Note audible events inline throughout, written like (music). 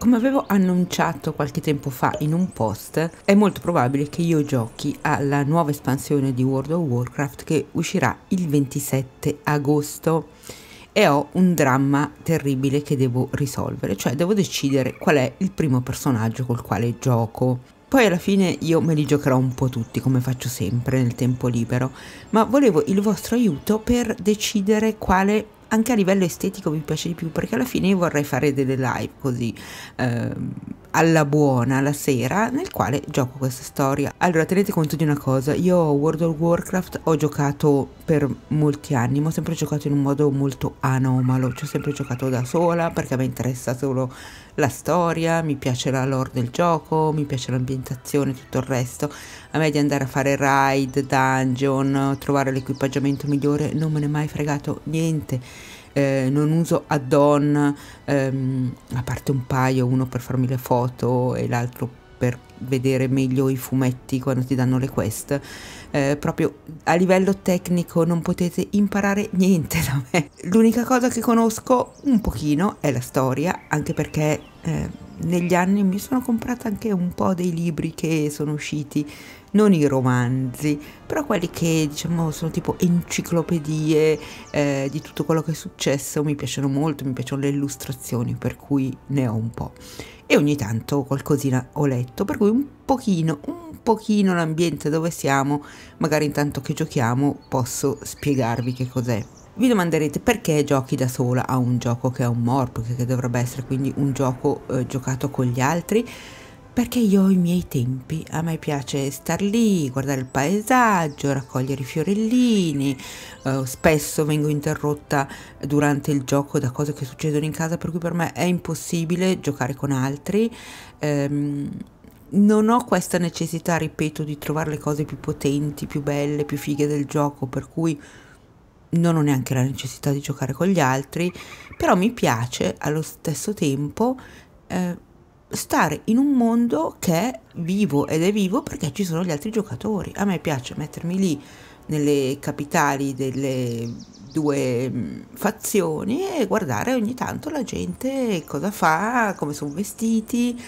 Come avevo annunciato qualche tempo fa in un post, è molto probabile che io giochi alla nuova espansione di World of Warcraft che uscirà il 27 agosto e ho un dramma terribile che devo risolvere, cioè devo decidere qual è il primo personaggio col quale gioco. Poi alla fine io me li giocherò un po' tutti, come faccio sempre nel tempo libero, ma volevo il vostro aiuto per decidere quale anche a livello estetico mi piace di più perché alla fine io vorrei fare delle live così ehm, alla buona la sera nel quale gioco questa storia. Allora tenete conto di una cosa, io World of Warcraft ho giocato per molti anni, ma ho sempre giocato in un modo molto anomalo, ci ho sempre giocato da sola perché mi interessa solo la storia, mi piace la lore del gioco, mi piace l'ambientazione e tutto il resto. A me di andare a fare raid, dungeon, trovare l'equipaggiamento migliore non me ne è mai fregato niente eh, non uso add-on, ehm, a parte un paio, uno per farmi le foto e l'altro per vedere meglio i fumetti quando ti danno le quest. Eh, proprio a livello tecnico non potete imparare niente da me. L'unica cosa che conosco un pochino è la storia, anche perché eh, negli anni mi sono comprata anche un po' dei libri che sono usciti non i romanzi, però quelli che diciamo sono tipo enciclopedie eh, di tutto quello che è successo, mi piacciono molto, mi piacciono le illustrazioni, per cui ne ho un po'. E ogni tanto qualcosina ho letto, per cui un pochino, un pochino l'ambiente dove siamo, magari intanto che giochiamo posso spiegarvi che cos'è. Vi domanderete perché giochi da sola a un gioco che è un morp, che dovrebbe essere quindi un gioco eh, giocato con gli altri perché io ho i miei tempi, a me piace star lì, guardare il paesaggio, raccogliere i fiorellini, uh, spesso vengo interrotta durante il gioco da cose che succedono in casa per cui per me è impossibile giocare con altri. Um, non ho questa necessità, ripeto, di trovare le cose più potenti, più belle, più fighe del gioco, per cui non ho neanche la necessità di giocare con gli altri, però mi piace allo stesso tempo eh, stare in un mondo che è vivo ed è vivo perché ci sono gli altri giocatori. A me piace mettermi lì nelle capitali delle due mm, fazioni e guardare ogni tanto la gente cosa fa, come sono vestiti.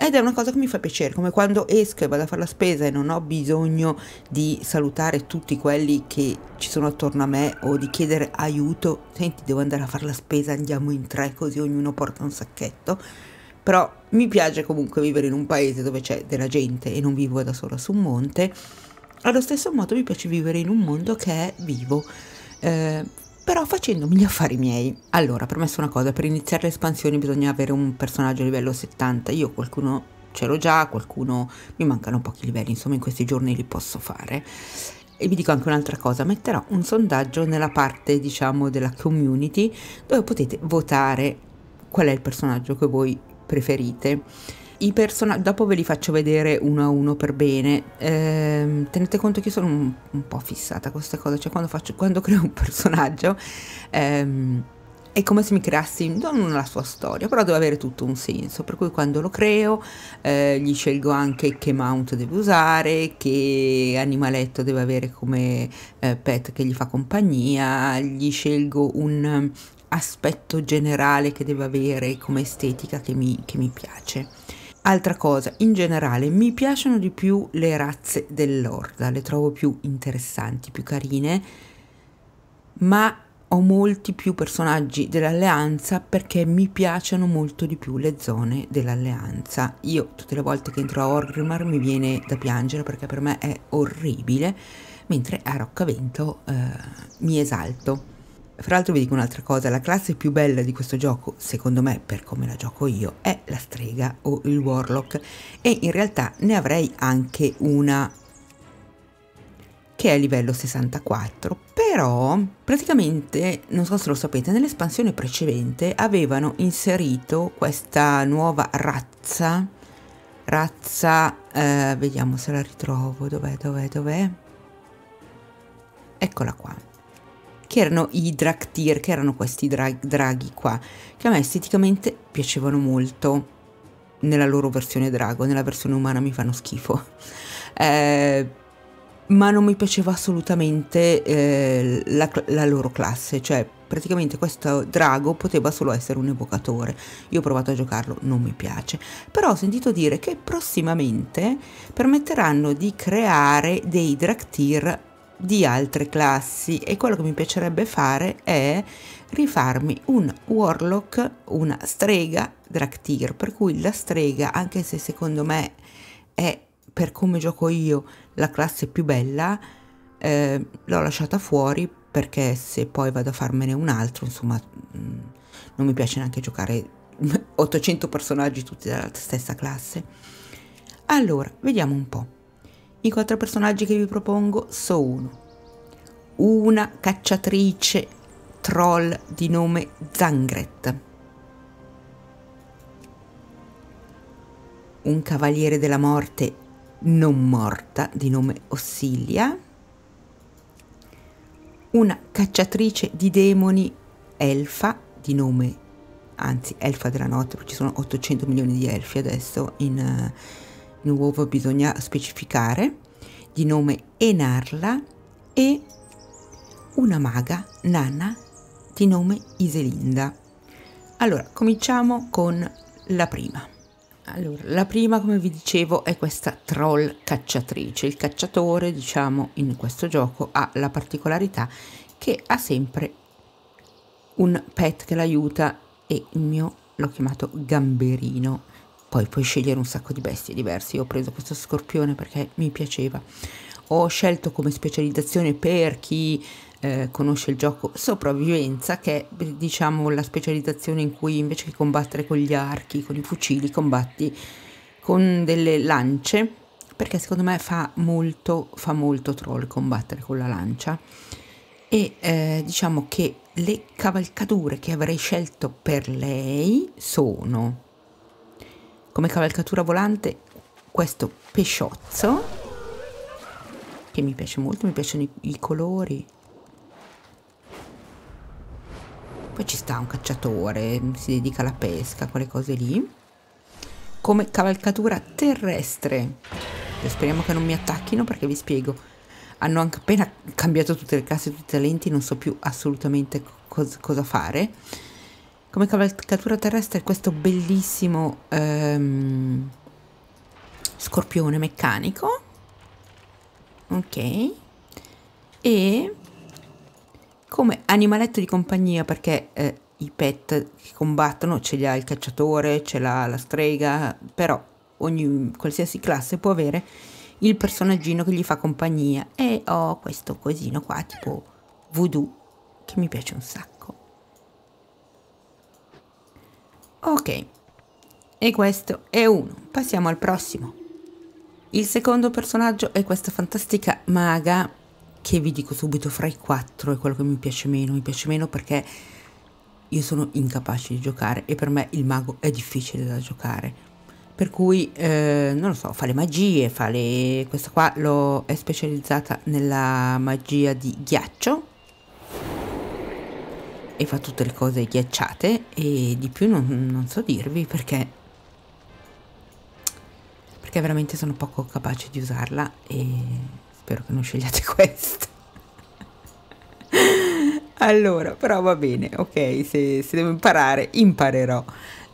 Ed è una cosa che mi fa piacere, come quando esco e vado a fare la spesa e non ho bisogno di salutare tutti quelli che ci sono attorno a me o di chiedere aiuto, senti devo andare a fare la spesa, andiamo in tre così ognuno porta un sacchetto però mi piace comunque vivere in un paese dove c'è della gente e non vivo da sola su un monte. Allo stesso modo mi piace vivere in un mondo che è vivo, eh, però facendomi gli affari miei. Allora, premesso una cosa, per iniziare le espansioni bisogna avere un personaggio a livello 70, io qualcuno ce l'ho già, qualcuno mi mancano pochi livelli, insomma in questi giorni li posso fare. E vi dico anche un'altra cosa, metterò un sondaggio nella parte diciamo della community dove potete votare qual è il personaggio che voi preferite. I personaggi, dopo ve li faccio vedere uno a uno per bene, eh, tenete conto che io sono un, un, po' fissata con queste cose, cioè quando, faccio, quando (laughs) creo un personaggio ehm, è come se mi creassi non la sua storia, però deve avere tutto un senso, per cui quando lo creo eh, gli scelgo anche che mount deve usare, che animaletto deve avere come eh, pet che gli fa compagnia, gli scelgo un, aspetto generale che deve avere come estetica che mi, che mi piace. Altra cosa, in generale mi piacciono di più le razze dell'orda, le trovo più interessanti, più carine, ma ho molti più personaggi dell'alleanza perché mi piacciono molto di più le zone dell'alleanza. Io tutte le volte che entro a Orgrimmar mi viene da piangere perché per me è orribile, mentre a Roccavento eh, mi esalto. Fra l'altro vi dico un'altra cosa, la classe più bella di questo gioco, secondo me, per come la gioco io, è la strega o il warlock e in realtà ne avrei anche una che è a livello 64, però praticamente, non so se lo sapete, nell'espansione precedente avevano inserito questa nuova razza, razza, eh, vediamo se la ritrovo, dov'è, dov'è, dov'è, eccola qua, che erano i drag che erano questi drag, draghi qua, che a me esteticamente piacevano molto nella loro versione drago, nella versione umana mi fanno schifo. (laughs) Eh, ma non mi piaceva assolutamente eh, la, la, loro classe, cioè praticamente questo drago poteva solo essere un evocatore. Io ho provato a giocarlo, non mi piace. Però ho sentito dire che prossimamente permetteranno di creare dei drag di altre classi e quello che mi piacerebbe fare è rifarmi un warlock, una strega Draktyr, per cui la strega, anche se secondo me è per come gioco io la classe più bella, eh, l'ho lasciata fuori perché se poi vado a farmene un altro, insomma, mm, non mi piace neanche giocare 800 (laughs) personaggi tutti della stessa classe. Allora, vediamo un po'. I quattro personaggi che vi propongo sono una cacciatrice troll di nome Zangret, un cavaliere della morte non morta di nome Ossilia, una cacciatrice di demoni elfa di nome, anzi elfa della notte, perché ci sono 800 milioni di elfi adesso in... Uh, nuovo bisogna specificare, di nome Enarla e una maga, Nana, di nome Iselinda. Allora, cominciamo con la prima. Allora, la prima, come vi dicevo, è questa troll cacciatrice. Il cacciatore, diciamo, in questo gioco ha la particolarità che ha sempre un pet che l'aiuta e il mio l'ho chiamato gamberino poi puoi scegliere un sacco di bestie diverse. Io ho preso questo scorpione perché mi piaceva. Ho scelto come specializzazione per chi eh, conosce il gioco sopravvivenza, che è diciamo la specializzazione in cui invece che combattere con gli archi, con i fucili, combatti con delle lance, perché secondo me fa molto, fa molto troll combattere con la lancia. E eh, diciamo che le cavalcature che avrei scelto per lei sono come cavalcatura volante questo pesciozzo che mi piace molto, mi piacciono i, i colori. Poi ci sta un cacciatore, si dedica alla pesca, quelle cose lì. Come cavalcatura terrestre. Speriamo che non mi attacchino perché vi spiego. Hanno anche appena cambiato tutte le classi, tutti i talenti, non so più assolutamente cosa fare come cavalcatura terrestre questo bellissimo ehm, scorpione meccanico ok e come animaletto di compagnia perché eh, i pet che combattono ce li ha il cacciatore, ce l'ha la strega, però ogni, qualsiasi classe può avere il personaggino che gli fa compagnia e ho questo cosino qua tipo voodoo che mi piace un sacco. Ok, e questo è uno. Passiamo al prossimo. Il secondo personaggio è questa fantastica maga che vi dico subito fra i quattro è quello che mi piace meno. Mi piace meno perché io sono incapace di giocare e per me il mago è difficile da giocare. Per cui, eh, non lo so, fa le magie, fa le... questa qua lo è specializzata nella magia di ghiaccio e fa tutte le cose ghiacciate e di più non, non so dirvi perché perché veramente sono poco capace di usarla e spero che non scegliate (laughs) questa allora però va bene ok se, se devo imparare imparerò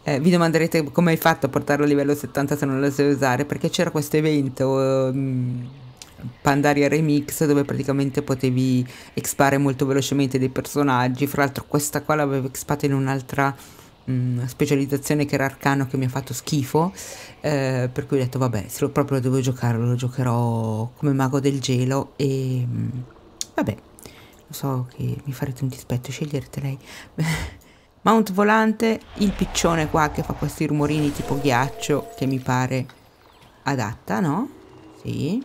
eh, vi domanderete come hai fatto a portarlo a livello 70 se non lo sai usare perché c'era questo evento eh, Pandaria Remix dove praticamente potevi expare molto velocemente dei personaggi. Fra l'altro questa qua l'avevo expata in un'altra mh, mm, specializzazione che era Arcano che mi ha fatto schifo. Eh, per cui ho detto vabbè, se lo proprio lo devo giocare lo giocherò come mago del gelo e mh, mm, vabbè. Lo so che mi farete un dispetto, sceglierete lei. (laughs) Mount volante, il piccione qua che fa questi rumorini tipo ghiaccio che mi pare adatta, no? Sì.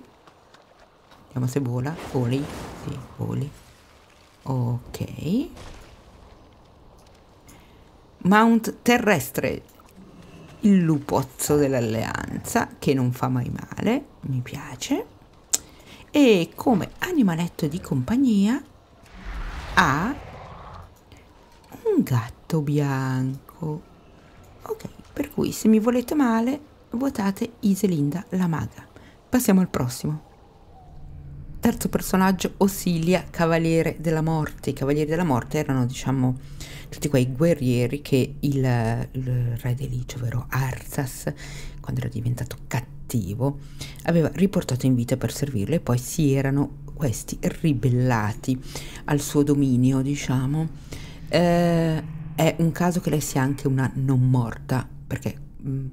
Vediamo se vola. Voli. Sì, voli. Ok. Mount terrestre. Il lupozzo dell'alleanza, che non fa mai male. Mi piace. E come animaletto di compagnia ha un gatto bianco. Ok, per cui se mi volete male, votate Iselinda la maga. Passiamo al prossimo. Terzo personaggio, Osilia, Cavaliere della Morte. I Cavalieri della Morte erano, diciamo, tutti quei guerrieri che il, il re delicio, ovvero Arsas, quando era diventato cattivo, aveva riportato in vita per servirlo e poi si erano questi ribellati al suo dominio, diciamo. Eh, è un caso che lei sia anche una non morta, perché mh,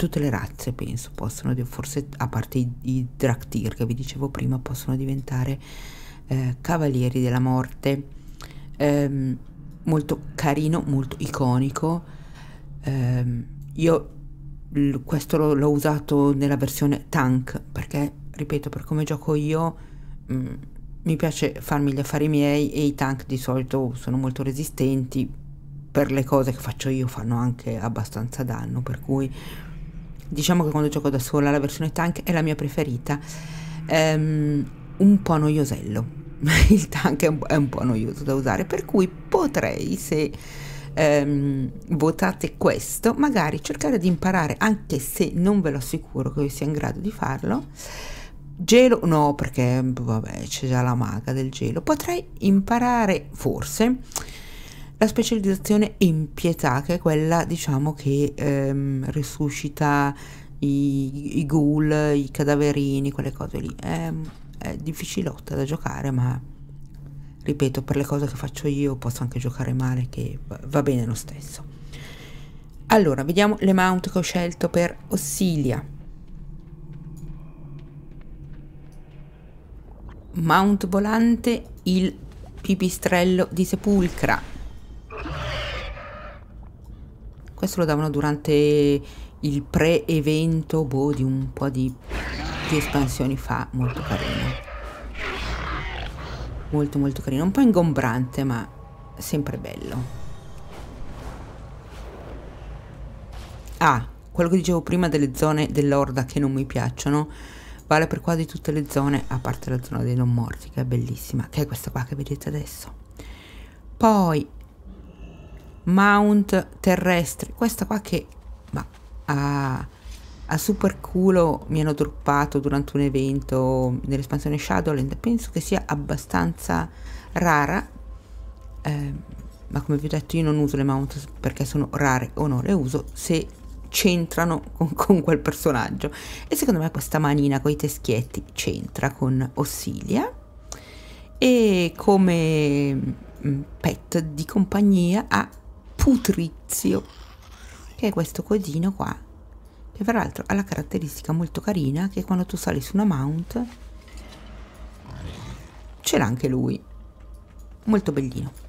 tutte le razze penso possono, forse a parte i, i Draktyr che vi dicevo prima, possono diventare eh, cavalieri della morte. Ehm, molto carino, molto iconico. Ehm, io questo l'ho usato nella versione tank perché, ripeto, per come gioco io mh, mm, mi piace farmi gli affari miei e i tank di solito sono molto resistenti per le cose che faccio io fanno anche abbastanza danno, per cui Diciamo che quando gioco da sola la versione tank è la mia preferita. Um, un po' noiosello. (laughs) Il tank è un, è un, po' noioso da usare, per cui potrei, se um, votate questo, magari cercare di imparare, anche se non ve lo assicuro che io sia in grado di farlo. Gelo, no, perché vabbè, c'è già la maga del gelo. Potrei imparare forse la specializzazione in pietà, che è quella diciamo che ehm, risuscita i, i ghoul, i cadaverini, quelle cose lì. È, è difficilotta da giocare, ma ripeto, per le cose che faccio io posso anche giocare male, che va bene lo stesso. Allora, vediamo le mount che ho scelto per Ossilia. Mount volante, il pipistrello di sepulcra. Questo lo davano durante il pre-evento, boh, di un po' di, di espansioni fa. Molto carino. Molto molto carino. Un po' ingombrante, ma sempre bello. Ah, quello che dicevo prima delle zone dell'orda che non mi piacciono vale per quasi tutte le zone, a parte la zona dei non morti, che è bellissima, che è questa qua che vedete adesso. Poi mount terrestri. Questa qua che ma, a, a super culo mi hanno droppato durante un evento nell'espansione Shadowland. Penso che sia abbastanza rara. Eh, ma come vi ho detto io non uso le mount perché sono rare o no, le uso se c'entrano con, con, quel personaggio. E secondo me questa manina con i teschietti c'entra con Ossilia. E come mm, pet di compagnia ha putrizio che è questo codino qua che l'altro ha la caratteristica molto carina che quando tu sali su una mount ce l'ha anche lui molto bellino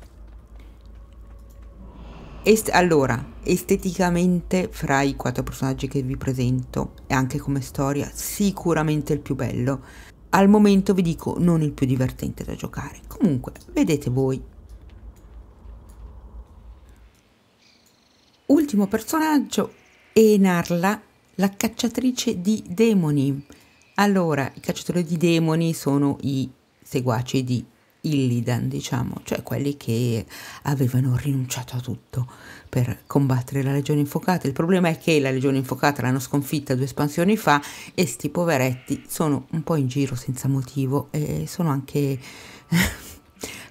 Est allora esteticamente fra i quattro personaggi che vi presento e anche come storia sicuramente il più bello al momento vi dico non il più divertente da giocare comunque vedete voi Ultimo personaggio, Enarla, la cacciatrice di demoni. Allora, i cacciatori di demoni sono i seguaci di Illidan, diciamo, cioè quelli che avevano rinunciato a tutto per combattere la Legione Infocata. Il problema è che la Legione Infocata l'hanno sconfitta due espansioni fa e sti poveretti sono un po' in giro senza motivo e sono anche... (laughs)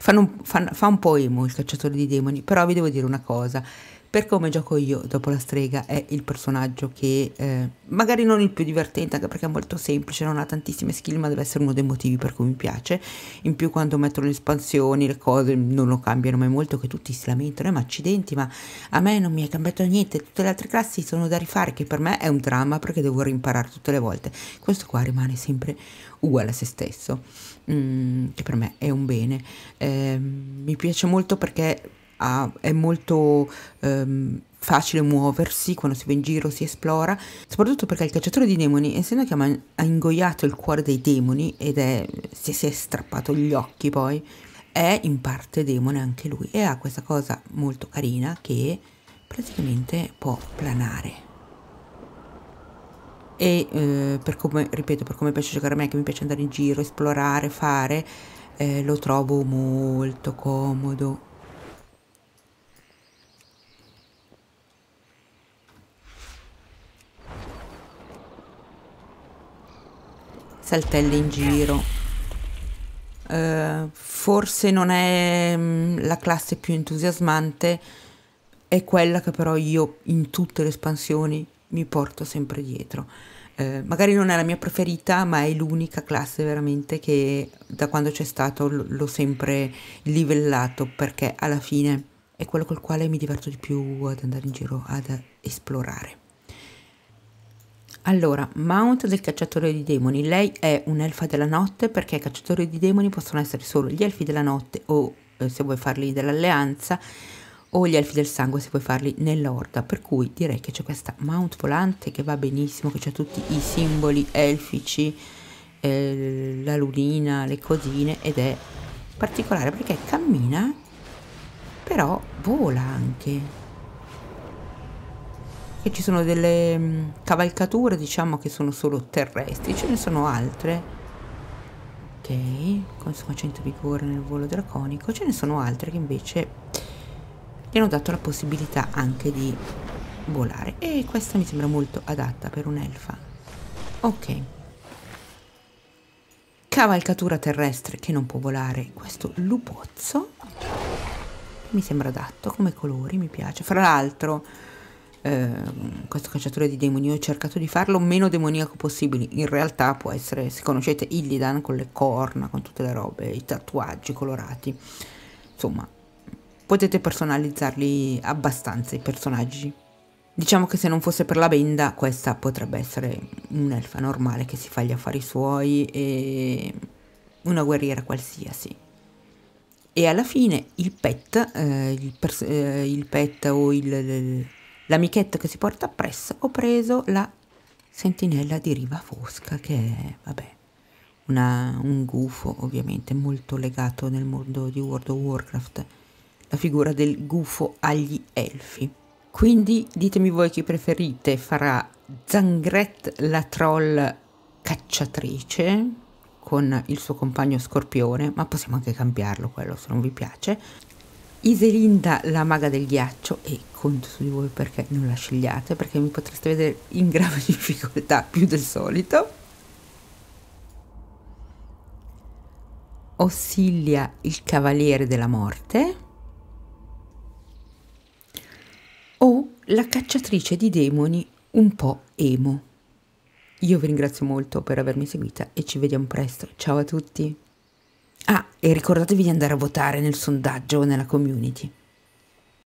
fanno, fanno, fa un po' emo il cacciatore di demoni, però vi devo dire una cosa, per come gioco io, dopo la strega è il personaggio che eh, magari non il più divertente, anche perché è molto semplice, non ha tantissime skill, ma deve essere uno dei motivi per cui mi piace. In più quando mettono le espansioni, le cose non lo cambiano mai molto, che tutti si lamentano, eh, ma accidenti, ma a me non mi è cambiato niente, tutte le altre classi sono da rifare, che per me è un dramma perché devo rimparare tutte le volte. Questo qua rimane sempre uguale a se stesso, mm, che per me è un bene. Eh, mi piace molto perché ha, è molto ehm, facile muoversi quando si va in giro, si esplora, soprattutto perché il cacciatore di demoni, essendo che ha ingoiato il cuore dei demoni ed è, si, si è strappato gli occhi poi, è in parte demone anche lui e ha questa cosa molto carina che praticamente può planare. E eh, per come, ripeto, per come piace giocare a me, che mi piace andare in giro, esplorare, fare, eh, lo trovo molto comodo. saltelle in giro. Eh, forse non è mm, la classe più entusiasmante, è quella che però io in tutte le espansioni mi porto sempre dietro. Eh, magari non è la mia preferita, ma è l'unica classe veramente che da quando c'è stato l'ho sempre livellato perché alla fine è quello col quale mi diverto di più ad andare in giro ad esplorare. Allora, Mount del cacciatore di demoni, lei è un'elfa della notte perché i cacciatori di demoni possono essere solo gli elfi della notte o eh, se vuoi farli dell'alleanza o gli elfi del sangue se vuoi farli nell'orda, per cui direi che c'è questa Mount volante che va benissimo, che c'è tutti i simboli elfici, eh, la lunina, le cosine ed è particolare perché cammina però vola anche e ci sono delle mm, cavalcature diciamo che sono solo terrestri ce ne sono altre ok consuma 100 vigore nel volo draconico ce ne sono altre che invece gli hanno dato la possibilità anche di volare e questa mi sembra molto adatta per un'elfa ok cavalcatura terrestre che non può volare questo lupozzo mi sembra adatto come colori mi piace fra l'altro Ehm, questo cacciatore di demoni, ho cercato di farlo meno demoniaco possibile, in realtà può essere, se conoscete Illidan con le corna, con tutte le robe, i tatuaggi colorati, insomma potete personalizzarli abbastanza i personaggi. Diciamo che se non fosse per la benda questa potrebbe essere un'elfa normale che si fa gli affari suoi e una guerriera qualsiasi. E alla fine il pet, eh, il, eh, il pet o il, il l'amichetto che si porta appresso, ho preso la sentinella di riva fosca che è, vabbè, una, un gufo ovviamente molto legato nel mondo di World of Warcraft, la figura del gufo agli elfi. Quindi ditemi voi chi preferite, farà Zangret la troll cacciatrice con il suo compagno scorpione, ma possiamo anche cambiarlo quello se non vi piace, Iselinda la maga del ghiaccio e conto su di voi perché non la scegliate perché mi potreste vedere in grave (laughs) difficoltà più del solito Ossilia il cavaliere della morte o la cacciatrice di demoni un po' emo io vi ringrazio molto per avermi seguita e ci vediamo presto ciao a tutti Ah, e ricordatevi di andare a votare nel sondaggio o nella community.